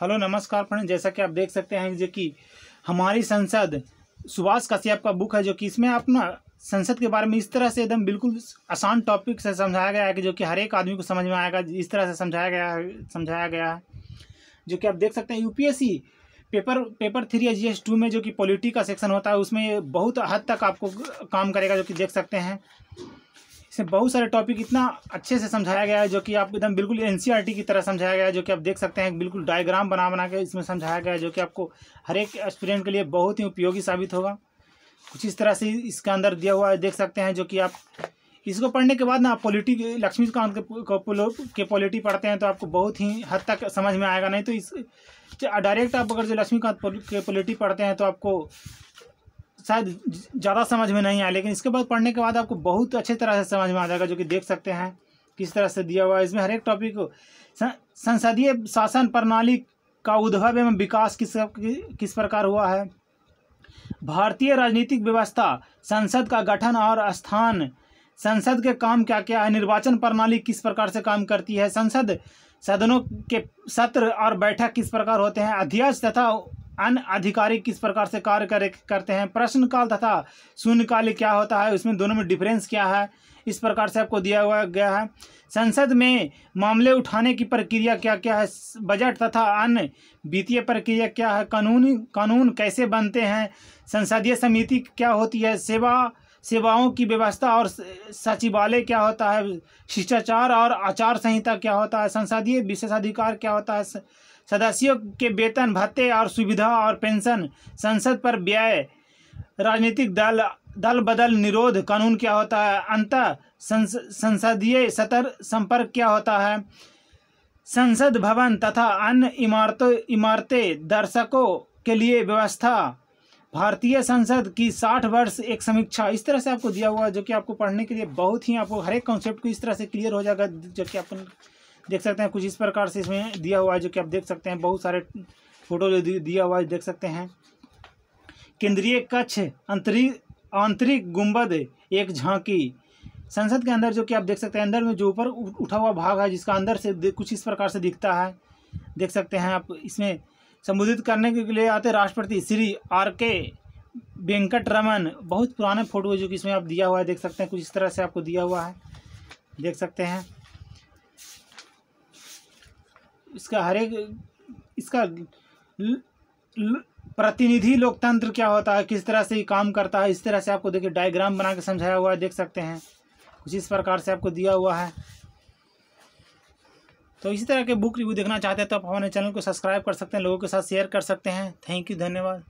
hello नमस्कार friend जैसा कि आप देख सकते हैं जो कि हमारी संसद सुभाष कश्यप का बुक है जो कि इसमें आप ना संसद के बारे में इस तरह से एकदम बिल्कुल आसान टॉपिक से समझाया गया है कि जो कि हर एक आदमी को समझ में आएगा इस तरह से समझाया गया है समझाया गया है जो कि आप देख सकते हैं यूपीएससी पेपर पेपर थ्री या जी एस टू में जो कि पॉलिटी का सेक्शन होता है उसमें बहुत हद तक आपको काम करेगा जो कि देख सकते हैं इसमें बहुत सारे टॉपिक इतना अच्छे से समझाया गया है जो कि आप एकदम बिल्कुल एन e की तरह समझाया गया है जो कि आप देख सकते हैं बिल्कुल डायग्राम बना बना के इसमें समझाया गया है जो कि आपको हर एक स्टूडेंट के लिए बहुत ही उपयोगी साबित होगा कुछ इस तरह से इसके अंदर दिया हुआ है देख सकते हैं जो कि आप इसको पढ़ने के बाद ना आप पॉलिटी लक्ष्मीकांत के पॉलिटी पढ़ते हैं तो आपको बहुत ही हद तक समझ में आएगा नहीं तो इस डायरेक्ट आप अगर जो लक्ष्मीकांत के पॉलिटी पढ़ते हैं तो आपको शायद ज़्यादा समझ में नहीं आया लेकिन इसके बाद पढ़ने के बाद आपको बहुत अच्छे तरह से समझ में आ जाएगा जो कि देख सकते हैं किस तरह से दिया हुआ है इसमें हर एक टॉपिक संसदीय शासन प्रणाली का उद्भव एवं विकास किस किस प्रकार हुआ है भारतीय राजनीतिक व्यवस्था संसद का गठन और स्थान संसद के काम क्या क्या है निर्वाचन प्रणाली किस प्रकार से काम करती है संसद सदनों के सत्र और बैठक किस प्रकार होते हैं अध्यक्ष तथा अन्य अधिकारी किस प्रकार से कार्य कर, करते हैं प्रश्नकाल तथा शून्यकाल क्या होता है उसमें दोनों में डिफरेंस क्या है इस प्रकार से आपको दिया हुआ गया है संसद में मामले उठाने की प्रक्रिया क्या क्या है बजट तथा अन्य वित्तीय प्रक्रिया क्या है कानून कानून कैसे बनते हैं संसदीय समिति क्या होती है सेवा सेवाओं की व्यवस्था और सचिवालय क्या होता है शिष्टाचार और आचार संहिता क्या होता है संसदीय विशेषाधिकार क्या होता है सदस्यों के वेतन भत्ते और सुविधा और पेंशन संसद पर व्यय राजनीतिक दल दल बदल निरोध कानून क्या होता है अंत संस, संसदीय सतर संपर्क क्या होता है संसद भवन तथा अन्य इमारतों इमारतें दर्शकों के लिए व्यवस्था भारतीय संसद की साठ वर्ष एक समीक्षा इस तरह से आपको दिया हुआ जो कि आपको पढ़ने के लिए बहुत ही आपको हर एक कॉन्सेप्ट को इस तरह से क्लियर हो जाएगा जो कि आपको देख सकते हैं कुछ इस प्रकार से इसमें दिया हुआ है जो कि आप देख सकते हैं बहुत सारे फोटो जो दिया हुआ है देख सकते हैं केंद्रीय कक्ष आंतरिक आंतरिक गुंबद एक झांकी संसद के अंदर जो कि आप देख सकते हैं अंदर में जो ऊपर उठा हुआ भाग है जिसका अंदर से कुछ इस प्रकार से दिखता है देख सकते हैं आप इसमें संबोधित करने के लिए आते राष्ट्रपति श्री आर के वेंकट रमन बहुत पुराने फोटो है जो कि इसमें आप दिया हुआ है देख सकते हैं कुछ इस तरह से आपको दिया हुआ है देख सकते हैं इसका हर एक इसका प्रतिनिधि लोकतंत्र क्या होता है किस तरह से ये काम करता है इस तरह से आपको देखिए डायग्राम बना के समझाया हुआ है देख सकते हैं कुछ इस प्रकार से आपको दिया हुआ है तो इसी तरह के बुक रिव्यू देखना चाहते हैं तो आप हमारे चैनल को सब्सक्राइब कर सकते हैं लोगों के साथ शेयर कर सकते हैं थैंक यू धन्यवाद